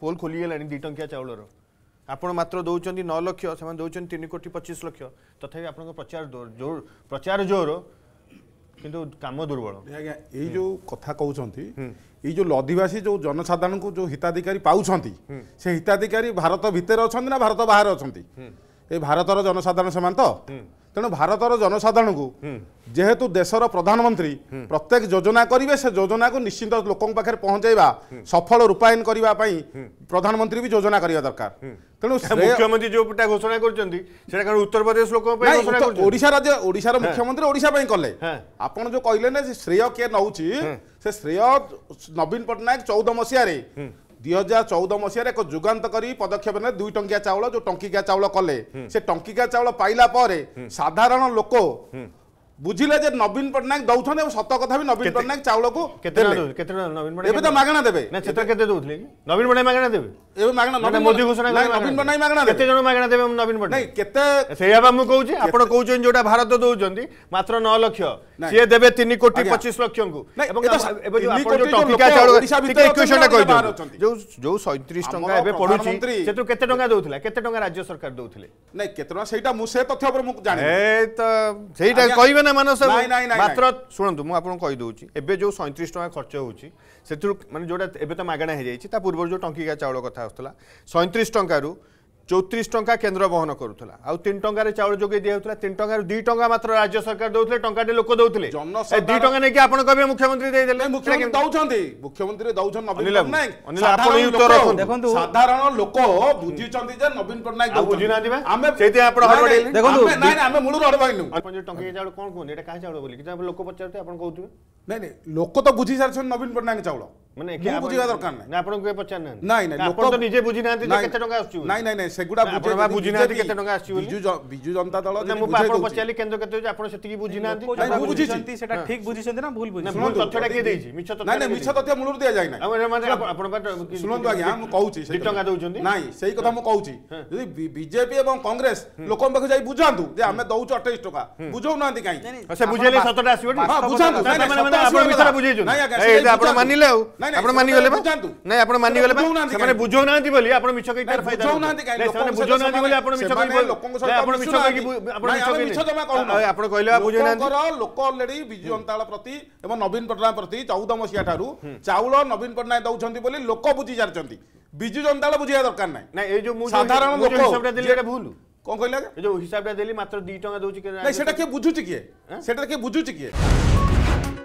poll ଖୋଲିଗଲାଣି ଦୁଇ ଟଙ୍କିଆ ଚାଉଳର ଆପଣ ମାତ୍ର ଦେଉଛନ୍ତି ନଅ ଲକ୍ଷ ସେମାନେ ଦେଉଛନ୍ତି ତିନି କୋଟି ପଚିଶ ଲକ୍ଷ ତଥାପି ଆପଣଙ୍କ ପ୍ରଚାର ଜୋର ପ୍ରଚାର ଜୋର କିନ୍ତୁ କାମ ଦୁର୍ବଳ ଆଜ୍ଞା ଏଇ ଯେଉଁ କଥା କହୁଛନ୍ତି ଏଇ ଯେଉଁ ଲଦିବାସୀ ଯେଉଁ ଜନସାଧାରଣଙ୍କୁ ଯେଉଁ ହିତାଧିକାରୀ ପାଉଛନ୍ତି ସେ ହିତାଧିକାରୀ ଭାରତ ଭିତରେ ଅଛନ୍ତି ନା ଭାରତ ବାହାରେ ଅଛନ୍ତି ଏ ଭାରତର ଜନସାଧାରଣ ସେମାନେ ତ তেমন ভারতর জনসাধারণ যেহেতু দেশের প্রধানমন্ত্রী প্রত্যেক যোজনা করবে সে যোজনা নিশ্চিন্ত লোক পাখে পৌঁছাইবা সফল রূপায়ন করা প্রধানমন্ত্রী বি যোজনা করা দরকার তেমন মুখ্যমন্ত্রী যেটা ঘোষণা করছেন সেটা কারণ উত্তরপ্রদেশ লোক ওড়শা রাজ্য ওড়শার মুখ্যমন্ত্রী ওড়শা কলে আপনার যে কহিলেন শ্রেয় কে নৌছি সে শ্রেয় নবীন পট্টনাক চৌদ মশিয়ারে দুইহাজার চৌদ মশায় এক যুগান্তকারী পদক্ষেপ নেলে দুই টঙ্কিয়া চাউল যে টঙ্কিকা চাউল কলে সে টঙ্কিকা চাউল পাইলা পরে সাধারণ লোক বুঝিলে যে নবীন পট্টনাক দৌছন্তি এবং সত কথা বি নবীন পট্টনাক চাউলকু কেতে কেতে নবীন পট্টনাক এবে তো মাগণা দেবে না সেটা কেতে দৌথলে নবীন পট্টনাক মাগণা দেবে ଏବେ ମାଗଣା ନବୀନ ମୋଦି ଘୋଷଣା କଲେ ନବୀନ ପଟ୍ଟନାୟକ ମାଗଣା କେତେ ଜଣ ମାଗଣା ଦେବେ ନବୀନ ପଟ୍ଟନାୟକ ନାଇଁ କେତେ ସେଇଆ ବା ମୁଁ କହୁଛି ଆପଣ କହୁଛନ୍ତି ଯୋଉଟା ଭାରତ ଦଉଛନ୍ତି ମାତ୍ର 9 ଲକ୍ଷ ସିଏ ଦେବେ 3 କୋଟି 25 ଲକ୍ଷଙ୍କୁ ଏବଂ ଏବେ ଯୋଉ ଆପଣ ଯୋଉ ଟଙ୍କିକା ଚାଉଳ ଟିକେ ଇକ୍ୱେସନଟା କହି ଦିଅନ୍ତୁ ଯୋଉ ଯୋଉ 37 ଟଙ୍କା ଏବେ ପଡୁଛି ସେଥିରୁ କେତେ ଟଙ୍କା ଦଉଥିଲା କେତେ ଟଙ୍କା ରାଜ୍ୟ ସରକାର ଦଉଥିଲେ ନାଇଁ କେତେ ଟଙ୍କା ସେଇଟା ମୁଁ ସେ ତଥ୍ୟ ଉପରେ ମୁଁ ଜାଣିନି ଏ ତ ସେଇଟା କହିବେ ନା ମାନସ ମାତ୍ର ଶୁଣନ୍ତୁ ମୁଁ ଆପଣଙ୍କୁ କହି ଦଉଛି ଏବେ ଯୋଉ 37 ଟଙ୍କା ଖର୍ଚ୍ଚ ହଉଛି ସେଥିରୁ ମାନେ ଯୋଉଟା ଏବେ ତ ମାଗଣା ହେଇଯାଇଛି ତା ପୂର୍ବରୁ ଯୋଉ ଟଙ୍କିକା ଚାଉଳ କଥା আসুলা সৈত্রিশ টঙ্কার চৌত্রিশ টঙ্কা কেন্দ্র বহন করুলা আউ তিন টঙ্কার চাউল যোগাই দিয়া হচ্ছিল তিন টঙ্কার দুই টঙ্কা মাত্র রাজ্য সরকার দৌলে টঙ্কাটি লোক দৌলে দুই টঙ্কা নাকি আপনার কবে মুখ্যমন্ত্রী দেইদেলে মুখ্যমন্ত্রী দৌছন্তি মুখ্যমন্ত্রী দৌছন নবীন পট্টনাক আপনি উত্তর দেখন্তু সাধারণ লোক বুঝিছন্তি যে নবীন পট্টনাক বুঝি নাহান্তি বা আমি সেইতে আপন হড়বড়ি দেখন্তু নাই নাই আমি মূলর হড়বড়িনু আপন যে টঙ্কা চাউল কোন কোন এটা কাহ চাউল বলি কি লোক পচারতে আপন তো বুঝি সারছন নবীন পট্টনাক চাউল ମାନେ ବୁଝିବା ଦରକାର ନାହିଁ ଆପଣଙ୍କୁ ପଚାରି ନାହାନ୍ତି ନାଇଁ ନାଇଁ ଆପଣ ତ ନିଜେ ବୁଝି ନାହାନ୍ତି କେତେ ଟଙ୍କା ଆସୁଛି ନାଇଁ ନାଇଁ ନାଇଁ ସେଗୁଡ଼ା ବୁଝି ନାହାନ୍ତି କେତେ ଟଙ୍କା ଆସୁଛି ବିଜୁ ବିଜୁ ଜନତା ଦଳ ମୁଁ ଆପଣ ପଚାରିଲି କେନ୍ଦ୍ର କେତେ ହେଉଛି ଆପଣ ସେତିକି ବୁଝି ନାହାନ୍ତି ବୁଝିଛନ୍ତି ସେଟା ଠିକ ବୁଝିଛନ୍ତି ନା ଭୁଲ ବୁଝିଛନ୍ତି ଭୁଲ ତଥ୍ୟଟା କିଏ ଦେଇଛି ମିଛ ତଥ୍ୟ ନାଇଁ ମିଛ ତଥ୍ୟ ମୂଳରୁ ଦିଆଯାଇ ନାହିଁ ମାନେ ଆପଣ ଶୁଣନ୍ତୁ ଆଜ୍ଞା ମୁଁ କହୁଛି ଦୁଇ ଟଙ୍କା ଦେଉଛନ୍ତି ନାଇଁ ସେଇ କଥା ମୁଁ କହୁଛି ଯଦି ବିଜେପି ଏବଂ କଂଗ୍ରେସ ଲୋକଙ୍କ ପାଖକୁ ଯାଇ ବୁଝାନ୍ତୁ ଯେ ଆମେ ଦଉଛୁ ଅଠେଇଶ ଟଙ୍କା ବୁଝଉ ନାହାନ୍ତି କାହିଁକି ସେ ବୁଝେଇଲେ ସତଟା ଆସିବ ବୁଝାନ୍ତୁ ବୁଝେଇଛନ୍ତି ନାଇଁ ଆଜ୍ଞା ଆପଣ ମାନିଲେ ଆଉ ଆପଣ ମାନିଗଲେ ବା ନାଇଁ ଆପଣ ମାନିଗଲେ ବା ବୋଲି ଆପଣ ମିଛ କହି ତାର ବୋଲି ଆପଣ ମିଛ କହି ଲୋକଙ୍କ ସହିତ ଆପଣ ମିଛ କହି ଆପଣ ମିଛ ଲୋକ ଅଲରେଡି ବିଜୁ ଜନତା ପ୍ରତି ଏବଂ ନବୀନ ପଟ୍ଟନାୟକ ପ୍ରତି 14 ମସିହା ଚାଉଳ ନବୀନ ପଟ୍ଟନାୟକ ଦଉଛନ୍ତି ବୋଲି ଲୋକ ବୁଝି ବିଜୁ ଜନତା ବୁଝିବା ଦରକାର ନାହିଁ ନାଇଁ ଏ ଯୋଉ ସାଧାରଣ ହିସାବରେ ଦେଲି ଏଟା ଭୁଲ କଣ କହିଲା ଯୋଉ ହିସାବରେ ଦେଲି ମାତ୍ର 2 ଟଙ୍କା ଦଉଛି ସେଟା କିଏ ବୁଝୁଛି କିଏ ସେଟା କିଏ ବୁଝୁଛି କିଏ